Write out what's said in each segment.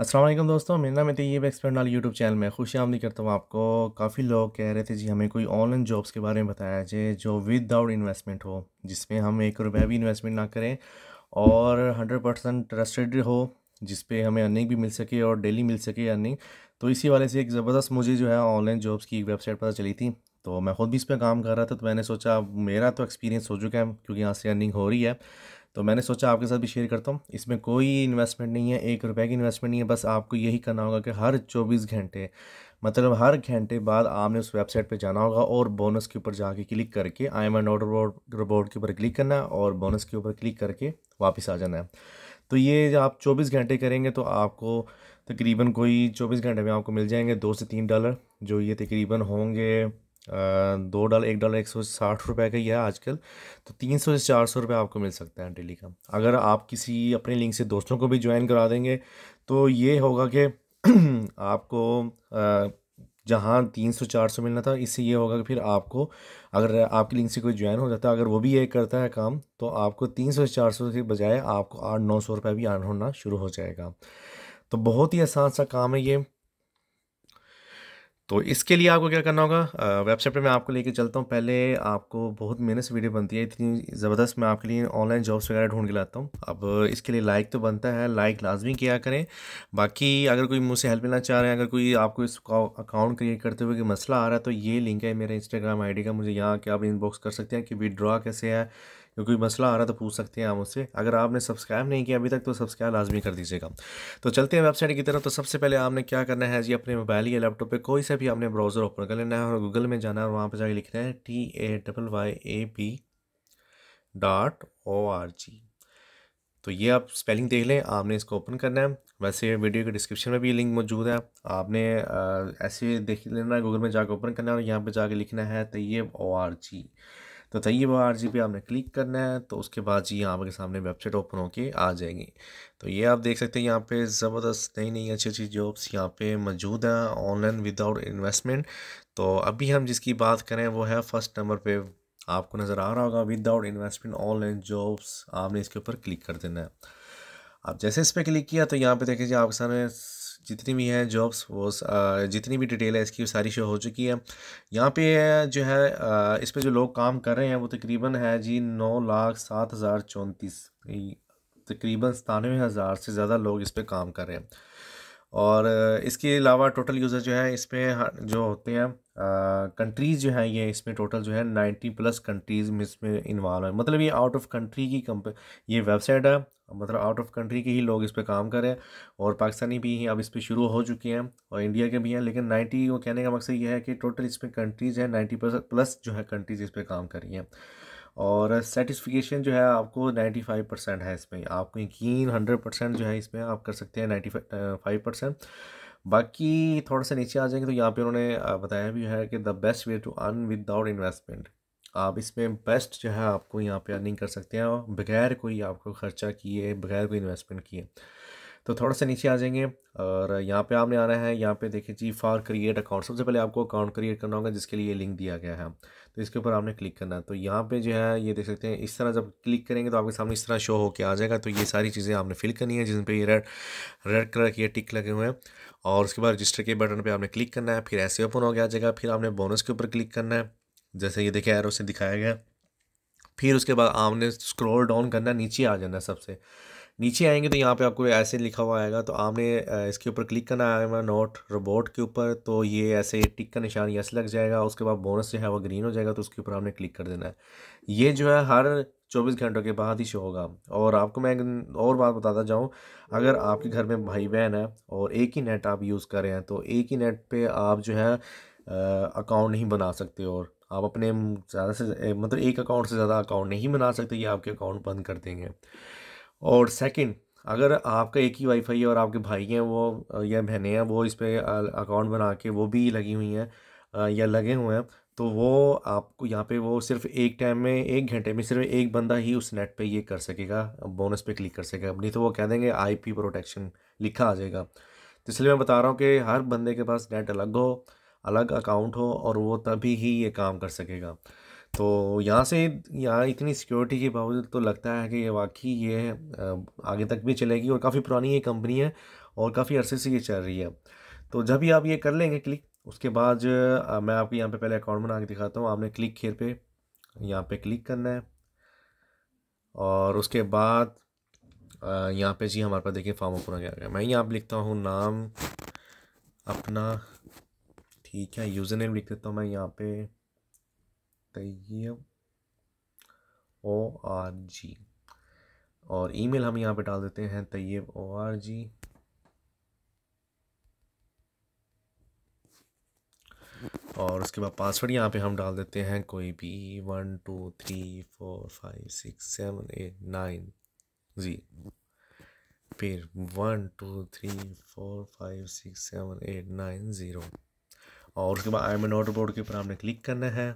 असलम दोस्तों मेरा नाम है तैयब एक्सपर्ट नाल यूट्यूब चैनल में खुशी आमदी करता हूँ आपको काफ़ी लोग कह रहे थे जी हमें कोई ऑनलाइन जॉब्स के बारे में बताया जाए जो विदाउट इन्वेस्टमेंट हो जिसमें हम एक रुपया भी इन्वेस्टमेंट ना करें और हंड्रेड परसेंट ट्रस्टेड हो जिस हमें अर्निंग भी मिल सके और डेली मिल सके अर्निंग तो इसी वाले से एक ज़बरदस्त मुझे जो है ऑनलाइन जॉब्स की एक वेबसाइट पता चली थी तो मैं ख़ुद भी इस पर काम कर रहा था तो मैंने सोचा मेरा तो एक्सपीरियंस हो चुका है क्योंकि यहाँ से अर्निंग हो रही है तो मैंने सोचा आपके साथ भी शेयर करता हूँ इसमें कोई इन्वेस्टमेंट नहीं है एक रुपये की इन्वेस्टमेंट नहीं है बस आपको यही करना होगा कि हर चौबीस घंटे मतलब हर घंटे बाद आपने उस वेबसाइट पे जाना होगा और बोनस के ऊपर जाके क्लिक करके I am and order robot के ऊपर क्लिक करना है और बोनस के ऊपर क्लिक करके वापस आ जाना है तो ये आप चौबीस घंटे करेंगे तो आपको तकरीबन कोई चौबीस घंटे में आपको मिल जाएंगे दो से तीन डॉलर जो ये तकरीबन होंगे दो डॉलर एक डॉलर एक सौ साठ रुपये का ही है आजकल तो तीन सौ से चार सौ रुपये आपको मिल सकता है डेली का अगर आप किसी अपने लिंक से दोस्तों को भी ज्वाइन करा देंगे तो ये होगा कि आपको जहाँ तीन सौ चार सौ मिलना था इससे ये होगा कि फिर आपको अगर आपकी लिंक से कोई ज्वाइन हो जाता है अगर वो भी ये करता है काम तो आपको तीन सौ से चार सौ के बजाय आपको आठ नौ सौ रुपये भी अर्न होना शुरू हो जाएगा तो बहुत ही आसान सा काम है ये तो इसके लिए आपको क्या करना होगा वेबसाइट पर मैं आपको लेके चलता हूँ पहले आपको बहुत मेहनत से वीडियो बनती है इतनी ज़बरदस्त मैं आपके लिए ऑनलाइन जॉब्स वगैरह ढूंढ के लाता हूँ अब इसके लिए लाइक तो बनता है लाइक लाजमी किया करें बाकी अगर कोई मुझसे हेल्प लेना चाह रहे हैं अगर कोई आपको इस अकाउंट क्रिएट करते हुए कोई मसला आ रहा है तो ये लिंक है मेरे इंस्टाग्राम आई का मुझे यहाँ के आप इनबॉक्स कर सकते हैं कि विड्रॉ कैसे है क्योंकि मसला आ रहा तो पूछ सकते हैं आप मुझसे अगर आपने सब्सक्राइब नहीं किया अभी तक तो सब्सक्राइब लाजमी कर दीजिएगा तो चलते हैं वेबसाइट की तरफ तो सबसे पहले आपने क्या करना है जी अपने मोबाइल या लैपटॉप पर कोई सा भी आपने ब्राउज़र ओपन कर लेना है और गूगल में जाना है और वहाँ पर जाके लिखना है T A double Y A P dot O R G तो ये आप स्पेलिंग देख लें आपने इसको ओपन करना है वैसे वीडियो के डिस्क्रिप्शन में भी लिंक मौजूद है आपने आ, ऐसे देख लेना है गूगल में जाकर ओपन करना है और यहाँ पे जाके लिखना है तैयब ओ आर जी तो वो आर जी पे आपने क्लिक करना है तो उसके बाद जी यहाँ आपके सामने वेबसाइट ओपन होके आ जाएगी तो ये आप देख सकते हैं यहाँ पे ज़बरदस्त नई नई अच्छी अच्छी जॉब्स यहाँ पे मौजूद हैं ऑनलाइन विदाउट इन्वेस्टमेंट तो अभी हम जिसकी बात करें वो है फर्स्ट नंबर पे आपको नज़र आ रहा होगा विदाउट इन्वेस्टमेंट ऑनलाइन जॉब्स आपने इसके ऊपर क्लिक कर देना है आप जैसे इस पर क्लिक किया तो यहाँ पे देखिए आपके सामने जितनी भी हैं जॉब्स वो जितनी भी डिटेल है इसकी सारी शो हो चुकी है यहाँ पे जो है इस पर जो लोग काम कर रहे हैं वो तकरीबन है जी नौ लाख सात हज़ार चौंतीस तकरीबन सतानवे हज़ार से ज़्यादा लोग इस पर काम कर रहे हैं और इसके अलावा टोटल यूज़र जो है इस पर जो होते हैं कंट्रीज़ जो हैं ये इसमें टोटल जो है नाइन्टी प्लस कंट्रीज़ में इसमें इन्वॉल्व है मतलब ये आउट ऑफ कंट्री की कंप ये वेबसाइट है मतलब आउट ऑफ कंट्री के ही लोग इस पर काम कर रहे हैं और पाकिस्तानी भी अब इस पर शुरू हो चुके हैं और इंडिया के भी हैं लेकिन नाइन्टी वो कहने का मकसद ये है कि टोटल इसमें कंट्रीज़ हैं नाइन्टी प्लस जो है कंट्रीज़ इस पर काम कर रही हैं और सेटिस्फिकेशन जो है आपको नाइन्टी फाइव परसेंट है इसमें आपको यकीन हंड्रेड परसेंट जो है इसमें आप कर सकते हैं नाइन्टी फाइव परसेंट बाकी थोड़ा सा नीचे आ जाएंगे तो यहाँ पे उन्होंने बताया भी है कि the best way to earn without investment आप इसमें बेस्ट जो है आपको यहाँ पे अर्निंग कर सकते हैं बगैर कोई आपको ख़र्चा किए बगैर कोई इन्वेस्टमेंट किए तो थोड़ा सा नीचे आ जाएंगे और यहाँ पे आपने आना है यहाँ पे देखिए जी फॉर क्रिएट अकाउंट सबसे पहले आपको अकाउंट क्रिएट करना होगा जिसके लिए लिंक दिया गया है तो इसके ऊपर आपने क्लिक करना है तो यहाँ पे जो है ये देख सकते हैं इस तरह जब क्लिक करेंगे तो आपके सामने इस तरह शो होकर आ जाएगा तो ये सारी चीज़ें आपने फिल करनी है जिन पर ये रेड रेड कलर के टिक लगे हुए हैं और उसके बाद रजिस्टर के बटन पर आपने क्लिक करना है फिर ऐसे ओपन हो गया आ जाएगा फिर आपने बोनस के ऊपर क्लिक करना है जैसे ये देखिए एरो से दिखाया गया फिर उसके बाद आपने स्क्रॉल डाउन करना नीचे आ जाना सबसे नीचे आएंगे तो यहाँ पे आपको ऐसे लिखा हुआ आएगा तो आपने इसके ऊपर क्लिक करना आएगा नोट रोबोट के ऊपर तो ये ऐसे टिक का निशान यस लग जाएगा उसके बाद बोनस जो है वो ग्रीन हो जाएगा तो उसके ऊपर आपने क्लिक कर देना है ये जो है हर चौबीस घंटों के बाद ही शो होगा और आपको मैं और बात बताता जाऊँ अगर आपके घर में भाई बहन है और एक ही नेट आप यूज़ कर रहे हैं तो एक ही नेट पर आप जो है अकाउंट नहीं बना सकते और आप अपने ज़्यादा से मतलब एक अकाउंट से ज़्यादा अकाउंट नहीं बना सकते ये आपके अकाउंट बंद कर देंगे और सेकंड अगर आपका एक ही वाईफाई है और आपके भाई हैं वो या बहनें हैं वो इस पर अकाउंट बना के वो भी लगी हुई हैं या लगे हुए हैं तो वो आपको यहाँ पे वो सिर्फ एक टाइम में एक घंटे में सिर्फ एक बंदा ही उस नेट पे ये कर सकेगा बोनस पे क्लिक कर सकेगा नहीं तो वो कह देंगे आईपी प्रोटेक्शन लिखा आ जाएगा तो इसलिए मैं बता रहा हूँ कि हर बंदे के पास नेट अलग हो अलग अकाउंट हो और वो तभी ही ये काम कर सकेगा तो यहाँ से यहाँ इतनी सिक्योरिटी के बावजूद तो लगता है कि ये वाकई ये आगे तक भी चलेगी और काफ़ी पुरानी ये कंपनी है और काफ़ी अरसे से ये चल रही है तो जब भी आप ये कर लेंगे क्लिक उसके बाद मैं आपको यहाँ पे पहले अकाउंट बना के दिखाता हूँ आपने क्लिक खेर पे यहाँ पे क्लिक करना है और उसके बाद यहाँ पे जी हमारे पास देखिए फॉर्म ओपन आ गया मैं यहाँ पर लिखता हूँ नाम अपना ठीक है यूज़र नेम लिख देता हूँ मैं यहाँ पे तैयब ओ आर जी और ईमेल हम यहाँ पे डाल देते हैं तैयब ओ आर जी और उसके बाद पासवर्ड यहाँ पे हम डाल देते हैं कोई भी one two three four five six seven eight nine जी फिर one two three four five six seven eight nine zero और उसके बाद I am an order board के ऊपर हमने क्लिक करना है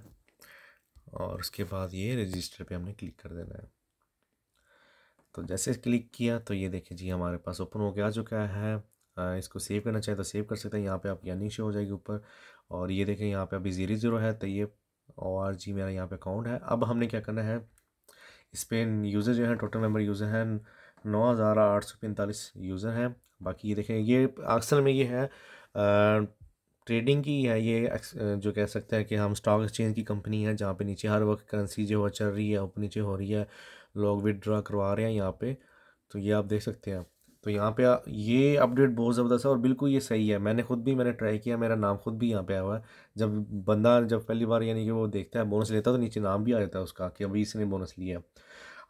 और उसके बाद ये रजिस्टर पे हमने क्लिक कर देना है तो जैसे क्लिक किया तो ये देखिए जी हमारे पास ओपन होके आ चुका है इसको सेव करना चाहिए तो सेव कर सकते हैं यहाँ पे आपकी अर्निंग शो हो जाएगी ऊपर और ये देखें यहाँ पे अभी ज़ीरो ज़ीरो है तो ये और जी मेरा यहाँ पे अकाउंट है अब हमने क्या करना है इस पर यूज़र जो है टोटल मेम्बर यूज़र हैं नौ हज़ार आठ सौ पैंतालीस यूज़र हैं बाकी ये देखें ये अक्सर में ये है ट्रेडिंग की या ये जो कह सकते हैं कि हम स्टॉक एक्सचेंज की कंपनी है जहाँ पे नीचे हर वक्त करेंसी जो है चल रही है ऊपर नीचे हो रही है लोग विदड्रा करवा रहे हैं यहाँ पे तो ये आप देख सकते हैं तो यहाँ पे ये अपडेट बहुत ज़बरदस्त है और बिल्कुल ये सही है मैंने खुद भी मैंने ट्राई किया मेरा नाम खुद भी यहाँ पे आया हुआ है जब बंदा जब पहली बार यानी कि वो देखता है बोनस लेता है तो नीचे नाम भी आ जाता है उसका कि अभी इसने बोनस लिया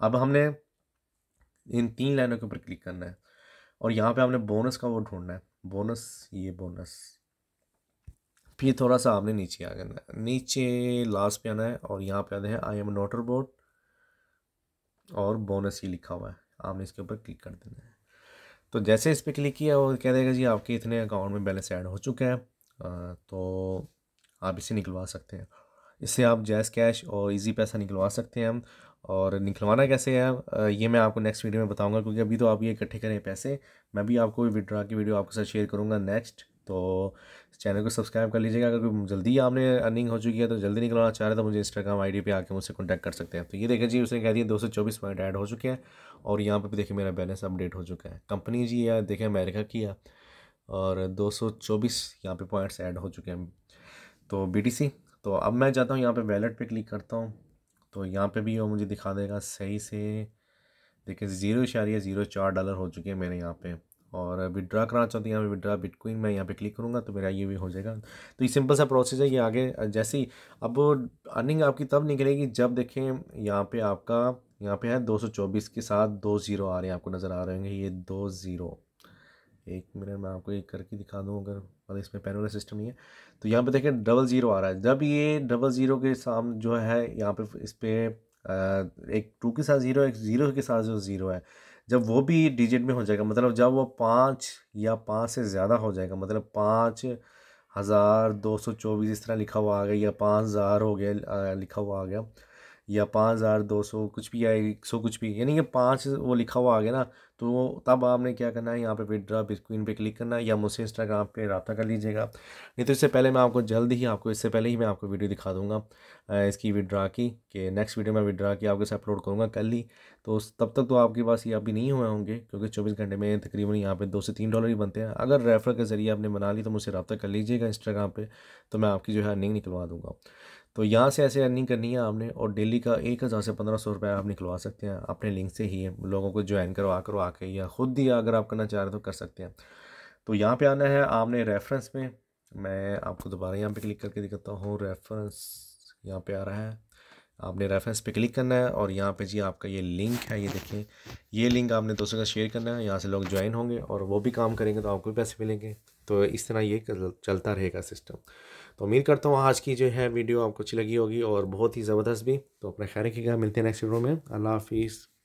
अब हमने इन तीन लाइनों के ऊपर क्लिक करना है और यहाँ पर हमने बोनस का वो ढूंढना है बोनस ये बोनस फिर थोड़ा सा आपने नीचे आ जाना है नीचे लास्ट पे आना है और यहाँ पे आना है आई एम नोटर बोर्ड और बोनस ही लिखा हुआ है आपने इसके ऊपर क्लिक कर देना है तो जैसे इस पर क्लिक किया और कह देगा जी आपके इतने अकाउंट में बैलेंस ऐड हो चुका है तो आप इसे निकलवा सकते हैं इससे आप जैस कैश और इजी पैसा निकलवा सकते हैं हम और निकलवाना कैसे है ये मैं आपको नेक्स्ट वीडियो में बताऊंगा क्योंकि अभी तो आप ये इकट्ठे करें पैसे मैं भी आपको विड्रा की वीडियो आपके साथ शेयर करूंगा नेक्स्ट तो चैनल को सब्सक्राइब कर लीजिएगा अगर जल्दी आपने अर्निंग हो चुकी है तो जल्दी निकलवाना चाह रहे तो मुझे इंस्टाग्राम आईडी पे आके मुझसे कांटेक्ट कर सकते हैं तो ये देखें जी उसने कह दिया दो सौ चौबीस पॉइंट ऐड हो चुके हैं और यहाँ पर भी देखिए मेरा बैलेंस अपडेट हो चुका है कंपनी जी या देखें अमेरिका की है और दो सौ चौबीस यहाँ पर पॉइंट्स ऐड हो चुके हैं तो बी तो अब मैं जाता हूँ यहाँ पर वैलेट पर क्लिक करता हूँ तो यहाँ पर भी वो मुझे दिखा देगा सही से देखिए ज़ीरो इशारिया ज़ीरो चार डॉलर हो चुके हैं मेरे यहाँ पर और विड्रा कराना चाहते हैं यहाँ पर विड्रा बिटकॉइन मैं यहाँ पे क्लिक करूँगा तो मेरा ये भी हो जाएगा तो ये सिंपल सा प्रोसेस है ये आगे जैसे ही अब अर्निंग आपकी तब निकलेगी जब देखें यहाँ पे आपका यहाँ पे है 224 के साथ दो ज़ीरो आ रहे हैं आपको नज़र आ रहे होंगे ये दो ज़ीरो एक मिनट मैं आपको ये करके दिखा दूँ अगर और इसमें पैनोरा सिस्टम नहीं है तो यहाँ पर देखें डबल ज़ीरो आ रहा है जब ये डबल ज़ीरो के सामने जो है यहाँ पर इस पर एक टू के साथ ज़ीरो एक ज़ीरो के साथ जो ज़ीरो है जब वो भी डिजिट में हो जाएगा मतलब जब वो पाँच या पाँच से ज़्यादा हो जाएगा मतलब पाँच हज़ार दो सौ चौबीस इस तरह लिखा हुआ आ गया या पाँच हज़ार हो गया लिखा हुआ आ गया या पाँच हज़ार दो सौ कुछ भी या एक सौ कुछ भी यानी कि पाँच वो लिखा हुआ आ गया ना तो वो तब आपने क्या करना है यहाँ पे विदड्रा बिटकॉइन पे क्लिक करना है या मुझसे इंस्टाग्राम पे रबा कर लीजिएगा नहीं तो इससे पहले मैं आपको जल्द ही आपको इससे पहले ही मैं आपको वीडियो दिखा दूँगा इसकी विदड्रा की कि नेक्स्ट वीडियो मैं विदड्रा की आपके साथ अपलोड करूँगा कल ही तो तब तक तो आपके पास ये अभी नहीं हुए होंगे क्योंकि चौबीस घंटे में तकरीबन यहाँ पर दो से तीन डॉलर ही बनते हैं अगर रेफर के ज़रिए आपने बना ली तो मुझसे रबा कर लीजिएगा इंस्टाग्राम पर तो मैं आपकी जो है अर्निंग निकलवा दूँगा तो यहाँ से ऐसे अर्निंग करनी है आपने और डेली का एक हज़ार से पंद्रह सौ रुपये आप निकलवा सकते हैं अपने लिंक से ही लोगों को ज्वाइन करवा करो आके या ख़ुद ही अगर आप करना चाह रहे हो तो कर सकते हैं तो यहाँ पे आना है आपने रेफरेंस में मैं आपको दोबारा यहाँ पे क्लिक करके दिखाता हूँ रेफरेंस यहाँ पे आ रहा है आपने रेफरेंस पे क्लिक करना है और यहाँ पे जी आपका ये लिंक है ये देखें ये लिंक आपने दोस्तों का शेयर करना है यहाँ से लोग ज्वाइन होंगे और वो भी काम करेंगे तो आपको भी पैसे मिलेंगे तो इस तरह ये चलता रहेगा सिस्टम तो उम्मीद करता हूँ आज की जो है वीडियो आपको अच्छी लगी होगी और बहुत ही ज़बरदस्त भी तो अपना ख्याल रखिएगा मिलते हैं नेक्स्ट वीडियो में अल्लाह हाफिज़